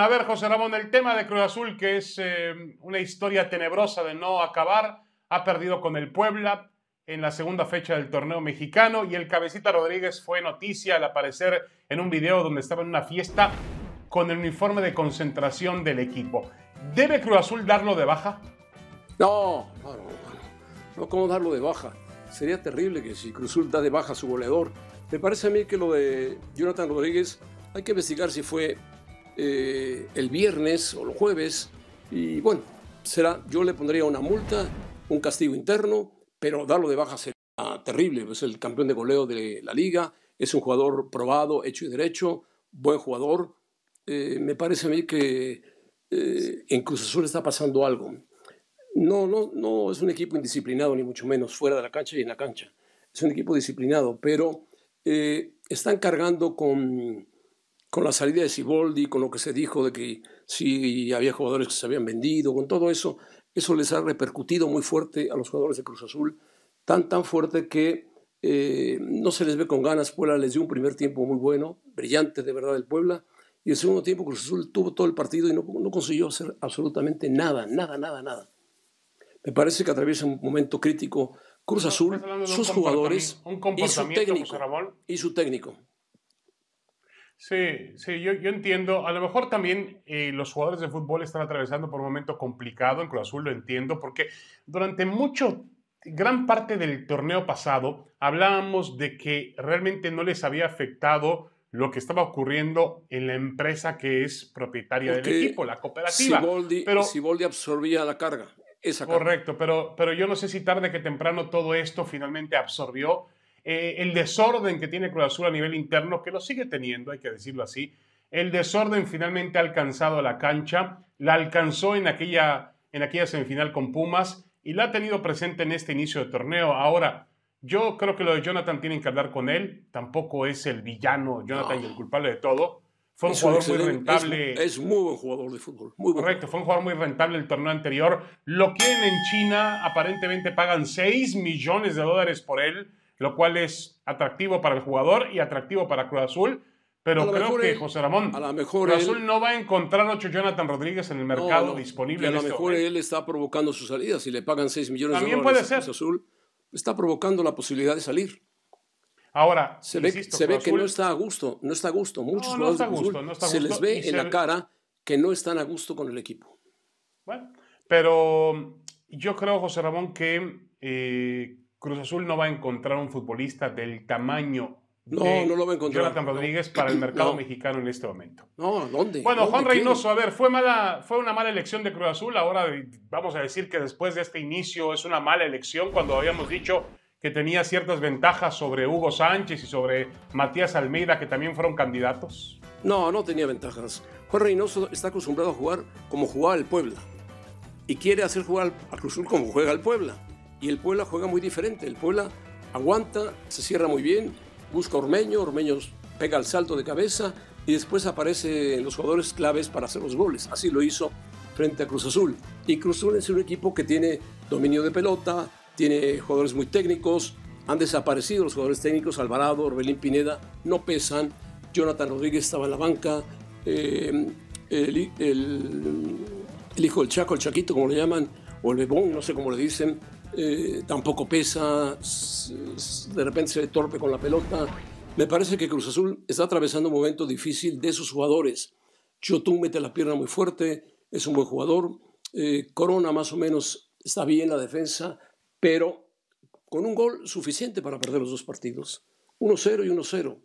A ver, José Ramón, el tema de Cruz Azul, que es eh, una historia tenebrosa de no acabar, ha perdido con el Puebla en la segunda fecha del torneo mexicano y el cabecita Rodríguez fue noticia al aparecer en un video donde estaba en una fiesta con el uniforme de concentración del equipo. ¿Debe Cruz Azul darlo de baja? No, no, no, no, ¿cómo darlo de baja? Sería terrible que si Cruz Azul da de baja a su goleador. Me parece a mí que lo de Jonathan Rodríguez hay que investigar si fue eh, el viernes o el jueves. Y bueno, será, yo le pondría una multa, un castigo interno, pero darlo de baja sería terrible. Es el campeón de goleo de la liga, es un jugador probado, hecho y derecho, buen jugador. Eh, me parece a mí que en Cruz Azul está pasando algo. No, no, no es un equipo indisciplinado, ni mucho menos, fuera de la cancha y en la cancha. Es un equipo disciplinado, pero eh, están cargando con con la salida de Siboldi, con lo que se dijo de que sí había jugadores que se habían vendido, con todo eso, eso les ha repercutido muy fuerte a los jugadores de Cruz Azul, tan tan fuerte que eh, no se les ve con ganas. Puebla les dio un primer tiempo muy bueno, brillante de verdad el Puebla, y el segundo tiempo Cruz Azul tuvo todo el partido y no, consiguió hacer absolutamente nada, nada, nada, nada. Me parece que atraviesa un momento crítico Cruz Azul, sus jugadores y técnico. Y su técnico. Sí, sí, yo, yo, entiendo. A lo mejor también eh, los jugadores de fútbol están atravesando por un momento complicado en Cruz Azul, lo entiendo, porque durante mucho, gran parte del torneo pasado hablábamos de que realmente no les había afectado lo que estaba ocurriendo en la empresa que es propietaria del equipo, la cooperativa. Siboldi, pero Siboldi absorbía la carga. carga. Correcto, pero, pero yo no sé si tarde que temprano todo esto finalmente absorbió eh, el desorden que tiene Cruz Azul a nivel interno, que lo sigue teniendo, hay que decirlo así. El desorden finalmente ha alcanzado la cancha, la alcanzó en aquella, en aquella semifinal con Pumas y la ha tenido presente en este inicio de torneo. Ahora, yo creo que lo de Jonathan tienen que hablar con él, tampoco es el villano Jonathan y el culpable de todo. Fue un jugador muy rentable. Es, muy buen jugador de fútbol. Muy Correcto, fue un jugador muy rentable el torneo anterior. Lo quieren en China, aparentemente pagan 6 millones de dólares por él lo cual es atractivo para el jugador y atractivo para Cruz Azul. Pero creo que José Ramón, a lo mejor Cruz Azul no va a encontrar 8 Jonathan Rodríguez en el mercado disponible. a lo este mejor él está provocando su salida. Si le pagan 6 millones de dólares a Cruz Azul, está provocando la posibilidad de salir. Ahora, se ve, se ve que no está a gusto, no está a gusto. Muchos no, está a se les ve en la cara que no están a gusto con el equipo. Bueno, pero yo creo, José Ramón, que eh, Cruz Azul no va a encontrar un futbolista del tamaño de Jonathan Rodríguez para el mercado mexicano en este momento. No, ¿dónde? Bueno, Juan Reynoso, a ver, fue, mala, fue una mala elección de Cruz Azul. Ahora vamos a decir que después de este inicio es una mala elección cuando habíamos dicho que tenía ciertas ventajas sobre Hugo Sánchez y sobre Matías Almeida, que también fueron candidatos. No, no tenía ventajas. Juan Reynoso está acostumbrado a jugar como jugaba el Puebla. Y quiere hacer jugar a Cruz Azul como juega el Puebla y el Puebla juega muy diferente. El Puebla aguanta, se cierra muy bien, busca Ormeño, Ormeño pega el salto de cabeza y después aparece los jugadores claves para hacer los goles. Así lo hizo frente a Cruz Azul. Y Cruz Azul es un equipo que tiene dominio de pelota, tiene jugadores muy técnicos, han desaparecido los jugadores técnicos, Alvarado, Orbelín Pineda, no pesan, Jonathan Rodríguez estaba en la banca, eh, el, el, el, hijo del Chaco, el Chaquito, como le llaman, o el Bebón, no sé cómo le dicen, eh, tampoco pesa, de repente se torpe con la pelota. Me parece que Cruz Azul está atravesando un momento difícil de sus jugadores. Chotún mete la pierna muy fuerte, es un buen jugador. Eh, Corona más o menos está bien la defensa, pero con un gol suficiente para perder los dos partidos. 1-0 y 1-0.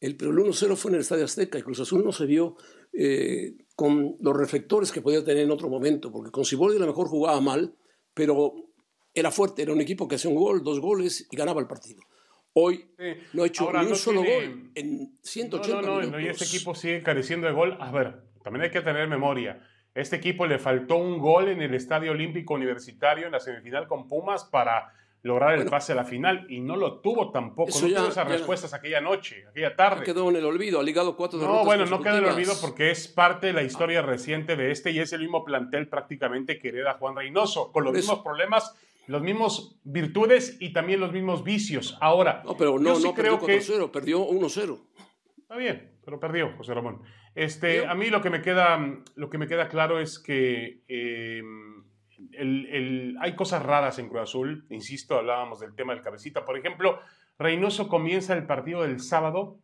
El, pero el 1-0 fue en el Estadio Azteca y Cruz Azul no se vio eh, con los reflectores que podía tener en otro momento, porque con Siboldi a lo mejor jugaba mal, pero era fuerte, era un equipo que hacía un gol, dos goles y ganaba el partido. Hoy no ha hecho ni un no solo gol en 180 no, no, minutos. y este equipo sigue careciendo de gol. A ver, también hay que tener memoria. Este equipo le faltó un gol en el Estadio Olímpico Universitario en la semifinal con Pumas para lograr el pase a la final y no lo tuvo tampoco. No ya, tuvo esas respuestas aquella noche, aquella tarde. Quedó en el olvido, ha ligado cuatro derrotas. No, bueno, no queda en el olvido porque es parte de la historia reciente de este y es el mismo plantel prácticamente que hereda Juan Reynoso, con los mismos problemas los mismos virtudes y también los mismos vicios. Ahora, no, pero no, no creo perdió 4-0, perdió 1-0. Está bien, pero perdió José Ramón. Este, a mí lo que me queda, lo que me queda claro es que em, hay cosas raras en Cruz Azul. Insisto, hablábamos del tema del cabecita. Por ejemplo, Reynoso comienza el partido del sábado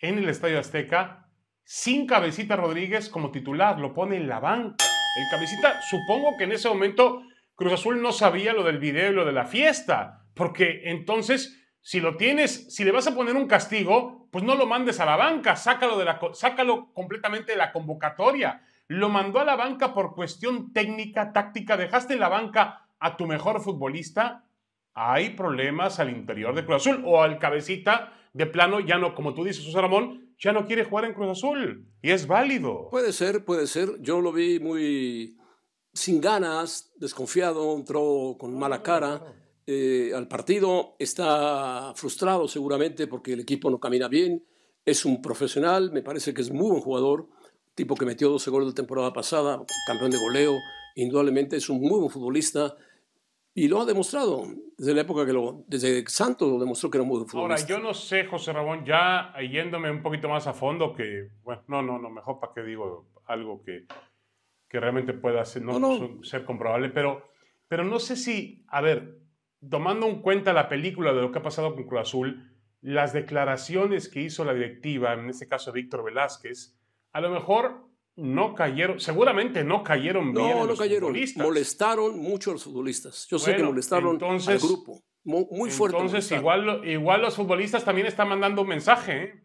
en el Estadio Azteca sin cabecita Rodríguez como titular. Lo pone en la banca. El cabecita, supongo que en ese momento Cruz Azul no sabía lo del video y lo de la fiesta, porque entonces, si lo tienes, si le vas a poner un castigo, pues no lo mandes a la banca, sácalo, de la, sácalo completamente de la convocatoria. Lo mandó a la banca por cuestión técnica, táctica, dejaste en la banca a tu mejor futbolista, hay problemas al interior de Cruz Azul o al cabecita de plano ya no, como tú dices, José Ramón, ya no quiere jugar en Cruz Azul y es válido. Puede ser, puede ser. Yo lo vi muy sin ganas, desconfiado, entró con mala cara eh, al partido, está frustrado seguramente porque el equipo no camina bien, es un profesional, me parece que es muy buen jugador, tipo que metió 12 goles la temporada pasada, campeón de goleo, indudablemente es un muy buen futbolista, y lo ha demostrado desde la época que lo, desde Santos lo demostró que era muy buen futbolista. Ahora, yo no sé, José Ramón, ya yéndome un poquito más a fondo, que, bueno, no, no, no, mejor para qué digo algo que que realmente pueda ser, no, ser comprobable, pero, pero no sé si, a ver, tomando en cuenta la película de lo que ha pasado con Cruz Azul, las declaraciones que hizo la directiva, en este caso Víctor Velázquez, a lo mejor no cayeron, seguramente no cayeron bien. No, cayeron. Molestaron mucho a los futbolistas. Yo sé que molestaron entonces, al grupo. Muy, fuerte. Entonces, igual, igual los futbolistas también están mandando un mensaje. ¿eh?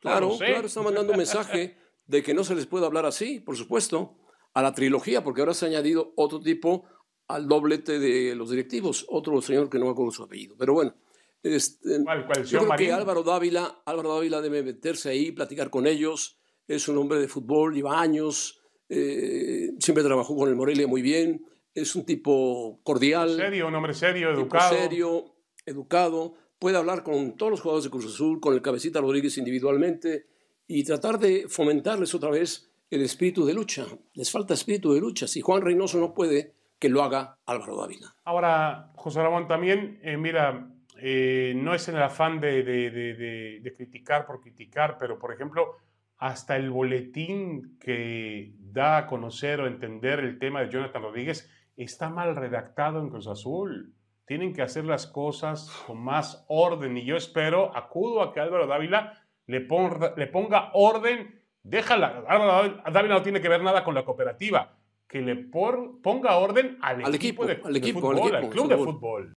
Claro, claro, están mandando un mensaje de que no se les puede hablar así, por supuesto a la trilogía, porque ahora se ha añadido otro tipo al doblete de los directivos, otro señor que no me con su apellido. Pero bueno, este, creo que Álvaro Dávila, Álvaro Dávila debe meterse ahí, platicar con ellos. Es un hombre de fútbol, lleva años, eh, siempre trabajó con el Morelia muy bien. Es un tipo cordial. Serio, un hombre serio, educado. Serio, educado. Puede hablar con todos los jugadores de Cruz Azul, con el Cabecita Rodríguez individualmente y tratar de fomentarles otra vez el espíritu de lucha. Les falta espíritu de lucha. Si Juan Reynoso no puede, que lo haga Álvaro Dávila. Ahora, José Ramón, también, eh, mira, eh, no es en el afán de, criticar por criticar, pero por ejemplo, hasta el boletín que da a conocer o entender el tema de Jonathan Rodríguez está mal redactado en Cruz Azul. Tienen que hacer las cosas con más orden y yo espero, acudo a que Álvaro Dávila le ponga, le ponga orden Déjala. David no tiene que ver nada con la cooperativa. Que le ponga orden al, equipo, de, fútbol, al club de fútbol.